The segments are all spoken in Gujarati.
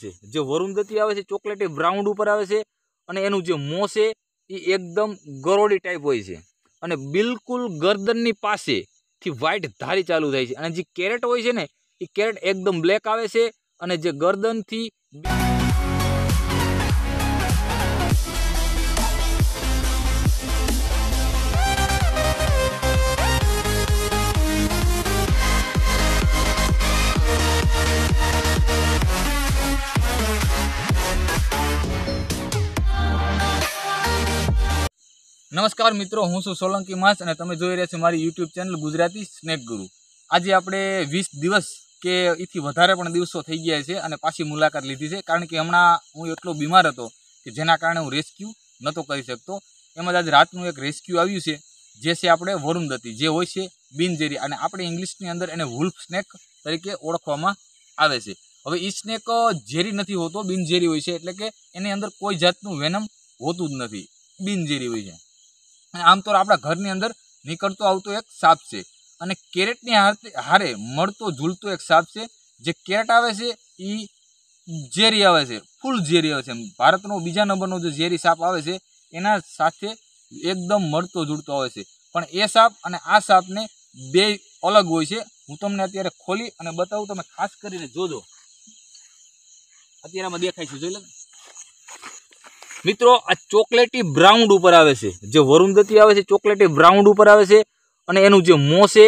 છે જે વરુંદતી આવે છે ચોકલેટી બ્રાઉન્ડ ઉપર આવે છે અને એનું જે મોં છે એ એકદમ ગરોડી ટાઈપ હોય છે અને બિલકુલ ગરદનની પાસેથી વ્હાઇટ ધારી ચાલુ થાય છે અને જે કેરેટ હોય છે ને એ કેરેટ એકદમ બ્લેક આવે છે અને જે ગરદનથી નમસ્કાર મિત્રો હું છું સોલંકી માસ અને તમે જોઈ રહ્યા છો મારી યુટ્યુબ ચેનલ ગુજરાતી સ્નેક ગુરુ આજે આપણે વીસ દિવસ કે એથી વધારે પણ દિવસો થઈ ગયા છે અને પાછી મુલાકાત લીધી છે કારણ કે હમણાં હું એટલો બીમાર હતો કે જેના કારણે હું રેસ્ક્યુ નહોતો કરી શકતો એમ જ આજે રાતનું એક રેસ્ક્યુ આવ્યું છે જે છે આપણે વરુણદત્તી જે હોય છે બિનજેરી અને આપણે ઇંગ્લિશની અંદર એને વુલ્ફ સ્નેક તરીકે ઓળખવામાં આવે છે હવે એ સ્નેક ઝેરી નથી હોતો બિનઝેરી હોય છે એટલે કે એની અંદર કોઈ જાતનું વેનમ હોતું જ નથી બિનઝેરી હોય છે અને આમ તો આપણા ઘરની અંદર નીકળતો આવતો એક સાપ છે અને કેરેટની હારે મળતો ઝૂલતો એક સાપ છે જે કેરેટ આવે છે એ ઝેરી આવે છે ફૂલ ઝેરી આવે છે ભારતનો બીજા નંબરનો જે ઝેરી સાપ આવે છે એના સાથે એકદમ મળતો ઝૂલતો આવે છે પણ એ સાપ અને આ સાપને બે અલગ હોય છે હું તમને અત્યારે ખોલી અને બતાવું તમે ખાસ કરીને જોજો અત્યારે આમાં દેખાય છે જોઈ લે મિત્રો આ ચોકલેટી બ્રાઉન્ડ ઉપર આવે છે જે વરુંધતી આવે છે ચોકલેટી બ્રાઉન્ડ ઉપર આવે છે અને એનું જે મોં છે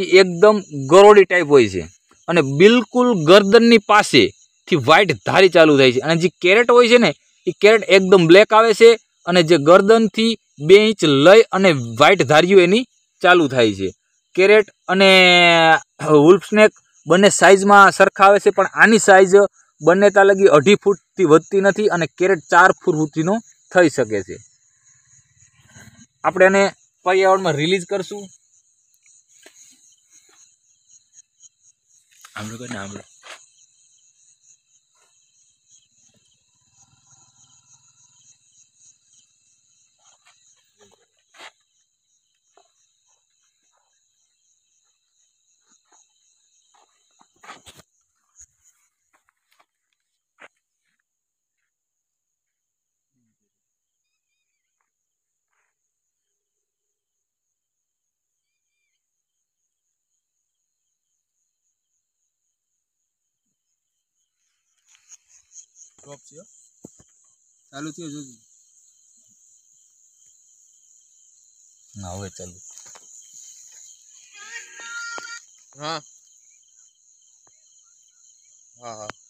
એ એકદમ ગરોડી ટાઈપ હોય છે અને બિલકુલ ગરદનની પાસેથી વ્હાઇટ ધારી ચાલુ થાય છે અને જે કેરેટ હોય છે ને એ કેરેટ એકદમ બ્લેક આવે છે અને જે ગરદનથી બે ઇંચ લઈ અને વ્હાઇટ ધારીઓ એની ચાલુ થાય છે કેરેટ અને વુલ્ફ સ્નેક બંને સાઇઝમાં સરખા આવે છે પણ આની સાઇઝ બંને તાલગી અઢી ફૂટથી વધતી નથી અને કેરેટ ચાર ફૂટ સુધીનો થઈ શકે છે આપણે એને પર્યાવરણમાં રિલીઝ કરશું આમળો કરીને આમળો ટોપ છે ચાલુ થયો જોજો ના હવે ચાલુ હા હા હા